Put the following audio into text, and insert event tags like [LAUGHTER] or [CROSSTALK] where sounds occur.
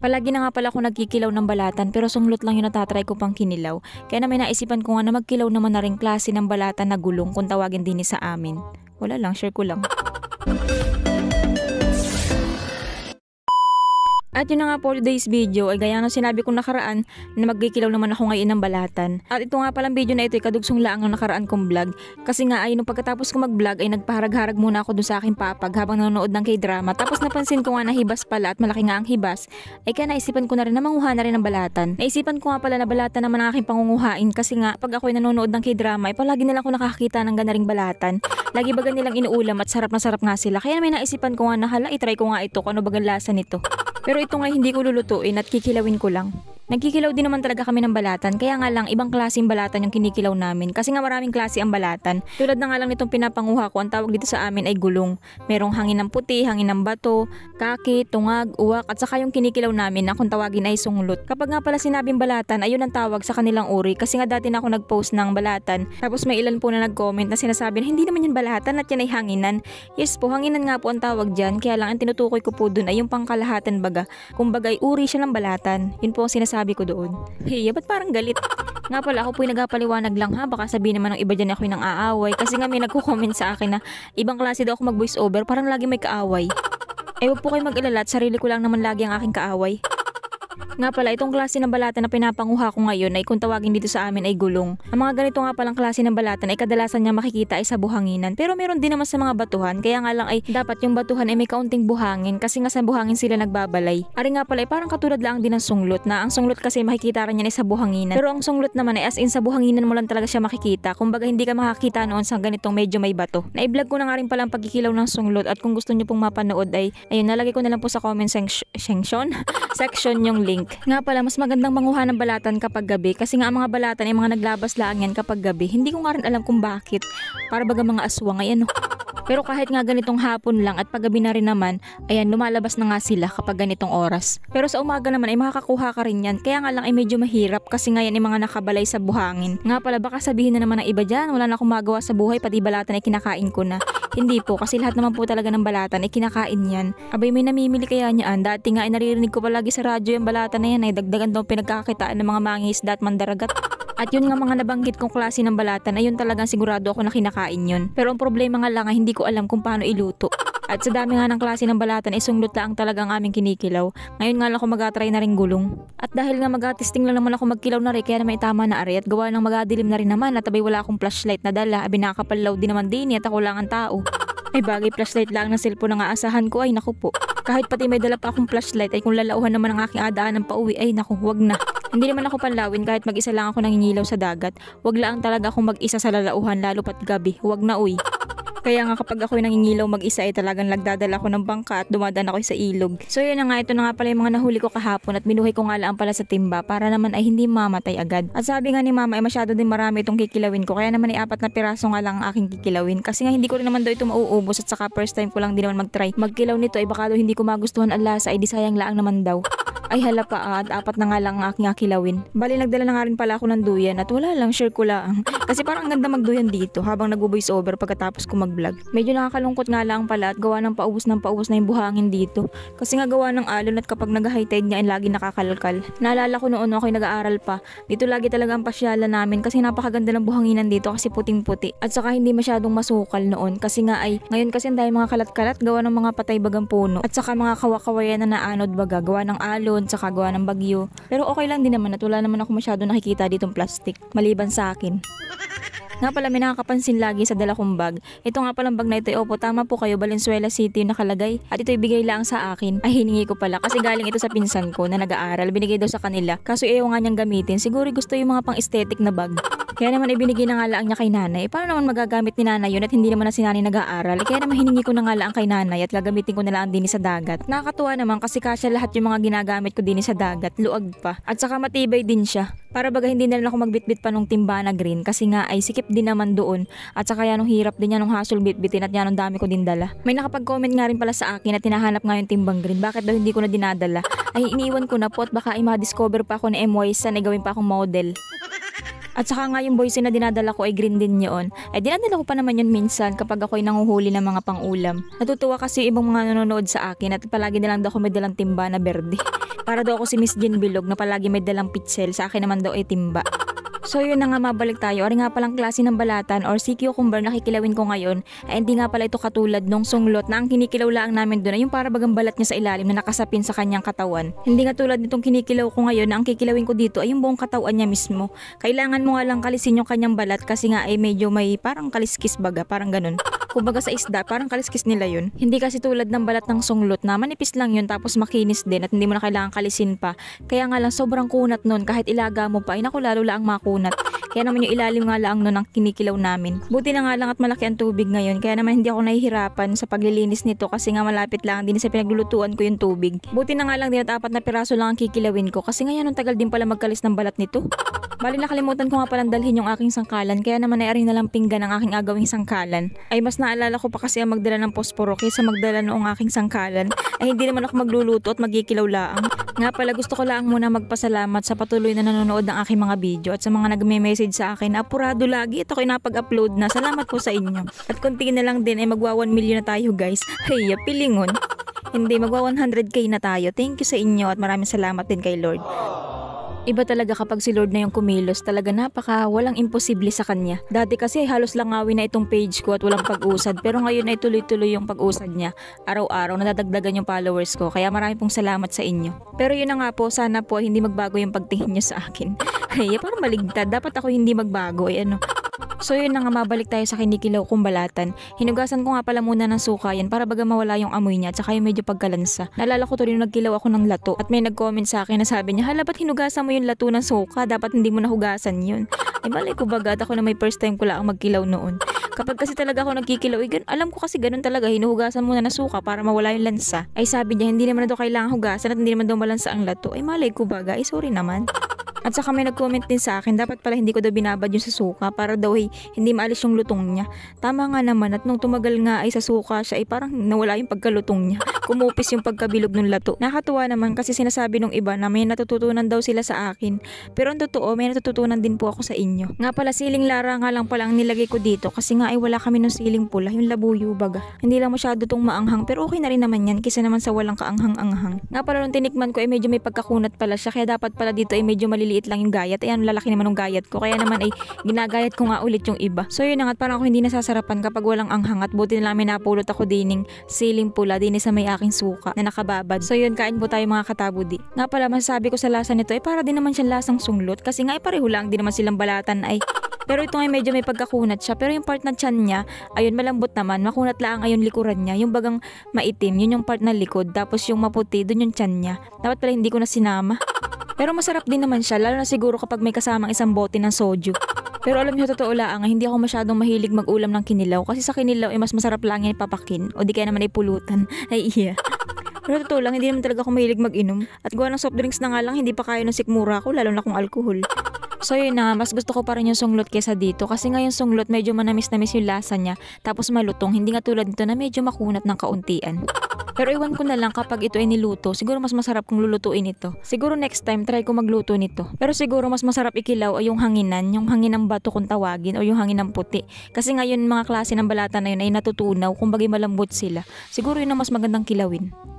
Palagi na nga pala ako nagkikilaw ng balatan pero sunglot lang yung natatry ko pang kinilaw. Kaya na may naisipan ko nga na magkilaw naman na rin klase ng balatan na gulong kung tawagin din ni sa amin. Wala lang, share ko lang. At yun na nga po today's video ay gaya ng sinabi ko nakaraan na magkikilaw naman ako ngayon ng balatan. At ito nga palang video na ito ay kadugsong laang ng nakaraan kong vlog. Kasi nga ay nung pagkatapos ko mag vlog ay nagpaharag-harag muna ako dun sa aking papag habang nanonood ng k-drama. Tapos napansin ko nga na hibas pala at malaki nga ang hibas ay kaya naisipan ko na rin na manguha na rin ng balatan. Naisipan ko nga pala na balatan naman ang aking pangunguhain kasi nga pag ako ay nanonood ng k-drama ay palagi nila ako nakakita ng ganaring balatan. Lagi baga nilang inuulam at sarap na sarap nga sila. Kaya may naisipan ko nga na hala itry ko nga ito kung ano bagang lasa nito. Pero ito nga hindi ko lulutuin at kikilawin ko lang. Nagkikilaw din naman talaga kami ng balatan. Kaya nga lang, ibang klaseng balatan yung kinikilaw namin. Kasi nga maraming klase ang balatan. Tulad na nga lang nitong pinapanguha ko, ang tawag dito sa amin ay gulong. Merong hangin ng puti, hangin ng bato, kaki, tungag, uwak, at saka yung kinikilaw namin na kung tawagin ay sunglot. Kapag nga pala sinabing balatan, ayun ang tawag sa kanilang uri. Kasi nga dati na ako nag-post ng balatan. Tapos may ilan po na nag-comment na sinasabi na hindi naman yan balatan at yan ay hanginan. Yes po, hanginan nga po ang tawag dyan. Kaya lang ang tinutukoy ko po dun ay yung pangkalahatan baga. Kumbaga ay uri siya ng balatan. Yun po ang sinasabi sinasabi ko doon. Hiya, ba't parang galit? Nga pala, ako po'y nagpapaliwanag lang ha. Baka sabihin naman ng iba dyan ako'y nang aaway. Kasi nga may nagko-comment sa akin na ibang klase daw ako mag-voice over. Parang lagi may kaaway. Eh, wag po kayo mag-alala sarili ko lang naman lagi ang aking kaaway. Nga pala, itong klase ng balatan na pinapanguha ko ngayon ay kung tawagin dito sa amin ay gulong. Ang mga ganito nga palang klase ng balatan ay kadalasan niya makikita ay sa buhanginan. Pero meron din naman sa mga batuhan, kaya nga lang ay dapat yung batuhan ay may kaunting buhangin kasi nga sa buhangin sila nagbabalay. Ari nga pala ay parang katulad lang din ng sunglot na ang sunglot kasi makikita rin yan ay sa buhanginan. Pero ang sunglot naman ay as in sa buhanginan mo lang talaga siya makikita. Kumbaga hindi ka makakita noon sa ganitong medyo may bato. Na-vlog ko na nga rin pala ang pagkikilaw ng sunglot at kung gusto niyo pong mapanood ay ayun nalagay ko na lang po sa comment section [LAUGHS] section yung link link. Nga pala, mas magandang manguha ng balatan kapag gabi kasi nga ang mga balatan ay mga naglabas lang yan kapag gabi. Hindi ko nga rin alam kung bakit. Para baga mga aswang, ayan oh. Pero kahit nga ganitong hapon lang at paggabi na rin naman, ayan, lumalabas na nga sila kapag ganitong oras. Pero sa umaga naman ay makakakuha ka rin yan, kaya nga lang ay medyo mahirap kasi nga yan ay mga nakabalay sa buhangin. Nga pala baka sabihin na naman ng iba dyan, wala na akong magawa sa buhay, pati balatan ay kinakain ko na. Hindi po, kasi lahat naman po talaga ng balatan ay kinakain yan. Abay may namimili kaya niyan, dati nga ay naririnig ko palagi sa radyo yung balatan na yan ay dagdagan daw pinagkakakitaan ng mga mangingisda at mandaragat. At yun nga mga nabanggit kong klase ng balatan ay yun talagang sigurado ako na kinakain yun. Pero ang problema nga lang ay hindi ko alam kung paano iluto. At sa dami nga ng klase ng balatan ay sunglot lang talagang aming kinikilaw. Ngayon nga lang ako mag-a-try na rin gulong. At dahil nga mag-a-testing lang naman ako magkilaw na rin kaya na may na ari at gawa ng magadilim na rin naman at abay wala akong flashlight na dala abay nakakapallaw din naman din at ako lang ang tao. Ay bagay flashlight lang ng cellphone ang aasahan ko ay naku po. Kahit pati may dala pa akong flashlight ay kung lalauhan naman ang aking adaan ng pauwi ay naku huwag na. Hindi naman ako panlawin kahit mag-isa lang ako nangingilaw sa dagat. Wag lang talaga akong mag-isa sa lalauhan lalo pat gabi. Huwag na uy. Kaya nga kapag ako nangingilaw mag-isa ay talagang nagdadala ako ng bangka at dumadaan ako sa ilog. So yun na nga, ito na nga pala yung mga nahuli ko kahapon at minuhay ko nga lang pala sa timba para naman ay hindi mamatay agad. At sabi nga ni mama ay masyado din marami itong kikilawin ko kaya naman ay apat na piraso nga lang ang aking kikilawin kasi nga hindi ko rin naman daw ito mauubos at saka first time ko lang din naman mag-try. Magkilaw nito ay baka daw hindi ko magustuhan ang lasa ay disayang laang naman daw. Ay hala pa ah, at apat na nga lang ang aking akilawin. Bali nagdala na nga rin pala ako ng duyan at wala lang share ko lang. [LAUGHS] Kasi parang ganda magduyan dito habang nag-voice over pagkatapos ko mag mag-vlog. Medyo nakakalungkot nga lang pala at gawa ng paubos ng paubos na yung buhangin dito. Kasi nga gawa ng alon at kapag nag-high tide nga eh, lagi nakakalkal. Naalala ko noon ako'y nag-aaral pa. Dito lagi talaga ang pasyalan namin kasi napakaganda ng buhanginan dito kasi puting-puti. At saka hindi masyadong masukal noon kasi nga ay ngayon kasi ang dahil mga kalat-kalat gawa ng mga patay bagang puno at saka mga kawakawayan na naanod baga gawa ng alon saka gawa ng bagyo. Pero okay lang din naman at wala naman ako masyado nakikita ditong plastic maliban sa akin. Nga pala may nakakapansin lagi sa dala kong bag. Ito nga palang bag na ito, opo tama po kayo, Valenzuela City yung nakalagay. At ito ibigay lang sa akin. Ay hiningi ko pala kasi galing ito sa pinsan ko na nag-aaral. Binigay daw sa kanila. Kaso ayaw nga niyang gamitin. Siguro gusto yung mga pang-aesthetic na bag. Kaya naman ibinigay na nga laang niya kay nanay. Paano naman magagamit ni nanay yun at hindi naman na si nanay nag-aaral? Kaya naman hiningi ko na nga laang kay nanay at gagamitin ko na lang din sa dagat. Nakakatuwa naman kasi kasya lahat yung mga ginagamit ko din sa dagat. Luag pa. At saka matibay din siya. Para baga hindi na lang ako magbitbit pa nung timba na green kasi nga ay sikip din naman doon. At saka yan, hirap din yan, nung hassle bitbitin at yan, ang dami ko din dala. May nakapag-comment nga rin pala sa akin na tinahanap nga yung timbang green. Bakit daw hindi ko na dinadala? [LAUGHS] Ay, iniwan ko na po at baka ay ma-discover pa ako ni MY sa nagawin pa akong model. At saka nga yung boysin na dinadala ko ay green din yun. Eh dinadala ko pa naman yun minsan kapag ako ay nanguhuli ng mga pangulam. Natutuwa kasi ibang mga nanonood sa akin at palagi nilang daw ako may dalang timba na berde. Para daw ako si Miss Jean Bilog na palagi may dalang pitsel, sa akin naman daw ay timba. So yun na nga mabalik tayo. Ari nga palang klase ng balatan or CQ cucumber nakikilawin ko ngayon ay eh, hindi nga pala ito katulad nung sunglot na ang kinikilaw lang namin doon ay yung para bagang balat niya sa ilalim na nakasapin sa kanyang katawan. Hindi nga tulad nitong kinikilaw ko ngayon na ang kikilawin ko dito ay yung buong katawan niya mismo. Kailangan mo nga lang kalisin yung kanyang balat kasi nga ay medyo may parang kaliskis baga, parang ganun. Kumbaga sa isda, parang kaliskis nila yun. Hindi kasi tulad ng balat ng sunglot na manipis lang yun tapos makinis din at hindi mo na kailangan kalisin pa. Kaya nga lang sobrang kunat nun kahit ilaga mo pa ay naku lalo lang makunat kunat. Kaya naman yung ilalim nga lang noon ang kinikilaw namin. Buti na nga lang at malaki ang tubig ngayon. Kaya naman hindi ako nahihirapan sa paglilinis nito kasi nga malapit lang din sa pinaglulutuan ko yung tubig. Buti na nga lang din at apat na piraso lang ang kikilawin ko kasi ngayon ang tagal din pala magkalis ng balat nito. Bali nakalimutan ko nga palang dalhin yung aking sangkalan kaya naman ay na lang pinggan ang aking agawing sangkalan. Ay mas naalala ko pa kasi ang magdala ng posporo kaysa magdala noong aking sangkalan ay hindi naman ako magluluto at magkikilaw laang. Nga pala gusto ko lang muna magpasalamat sa patuloy na nanonood ng aking mga video at sa mga mga nagme-message sa akin, apurado lagi, ito ko napag-upload na. Salamat po sa inyo. At konti na lang din, ay eh, magwa 1 million na tayo guys. Hey, [LAUGHS] pilingon. Hindi, magwa 100k na tayo. Thank you sa inyo at maraming salamat din kay Lord. Iba talaga kapag si Lord na yung kumilos, talaga napaka walang imposible sa kanya. Dati kasi halos langawin na itong page ko at walang pag-usad, pero ngayon ay tuloy-tuloy yung pag-usad niya. Araw-araw nadadagdagan yung followers ko, kaya marami pong salamat sa inyo. Pero yun na nga po, sana po hindi magbago yung pagtingin niyo sa akin. [LAUGHS] Ay, parang maligtad. Dapat ako hindi magbago. Ay, ano, So yun na nga, mabalik tayo sa kinikilaw kong balatan. Hinugasan ko nga pala muna ng suka yan para baga mawala yung amoy niya at saka yung medyo pagkalansa. Nalala ko to rin nagkilaw ako ng lato at may nag-comment sa akin na sabi niya, hala ba't hinugasan mo yung lato ng suka? Dapat hindi mo nahugasan yun. E eh, balay ko bagat ako na may first time ko lang magkilaw noon. Kapag kasi talaga ako nagkikilaw, eh, alam ko kasi ganun talaga, hinuhugasan muna ng suka para mawala yung lansa. Ay sabi niya, hindi naman na daw kailangan hugasan at hindi naman daw malansa ang lato. Ay malay ko baga, ay eh, sorry naman. At saka may nag-comment din sa akin, dapat pala hindi ko daw binabad yung sa suka para daw hey, eh, hindi maalis yung lutong niya. Tama nga naman at nung tumagal nga ay sa suka siya ay parang nawala yung pagkalutong niya. Kumupis yung pagkabilog ng lato. Nakatuwa naman kasi sinasabi nung iba na may natututunan daw sila sa akin. Pero ang totoo, may natututunan din po ako sa inyo. Nga pala siling lara nga lang pala ang nilagay ko dito kasi nga ay wala kami ng siling pula, yung labuyo baga. Hindi lang masyado tong maanghang pero okay na rin naman yan kisa naman sa walang kaanghang-anghang. Nga pala nung tinikman ko ay eh, medyo may pagkakunat pala siya kaya dapat pala dito ay eh, medyo malil maliliit lang yung gayat. Ayan, lalaki naman ng gayat ko. Kaya naman ay ginagayat ko nga ulit yung iba. So yun na nga, parang ako hindi nasasarapan kapag walang anghang at buti na lang may napulot ako dining siling pula din sa may aking suka na nakababad. So yun, kain po tayo mga katabudi. Nga pala, masasabi ko sa lasa nito ay eh, para din naman siyang lasang sunglot kasi nga ay eh, pareho lang, din naman silang balatan ay pero ito ay eh, medyo may pagkakunat siya. Pero yung part na chan niya, ayun malambot naman. Makunat lang ayun likuran niya. Yung bagang maitim, yun yung part na likod. Tapos yung maputi, dun yung chan niya. Dapat pala hindi ko na sinama. Pero masarap din naman siya, lalo na siguro kapag may kasamang isang bote ng soju. Pero alam niyo, totoo lang, hindi ako masyadong mahilig mag-ulam ng kinilaw kasi sa kinilaw ay eh, mas masarap lang yan ipapakin o di kaya naman ay pulutan. [LAUGHS] Ay iya. Pero totoo lang, hindi naman talaga ako mahilig mag-inom. At gawa ng soft drinks na nga lang, hindi pa kaya ng sikmura ko, lalo na kung alkohol. So yun na, mas gusto ko pa rin yung sunglot kesa dito kasi nga yung sunglot medyo manamis-namis yung lasa niya tapos malutong, hindi nga tulad nito na medyo makunat ng kauntian. Pero iwan ko na lang kapag ito ay niluto, siguro mas masarap kung lulutuin ito. Siguro next time try ko magluto nito. Pero siguro mas masarap ikilaw ay yung hanginan, yung hangin ng bato kung tawagin o yung hangin ng puti. Kasi ngayon mga klase ng balata na yun ay natutunaw, kumbaga malambot sila. Siguro yun ang mas magandang kilawin.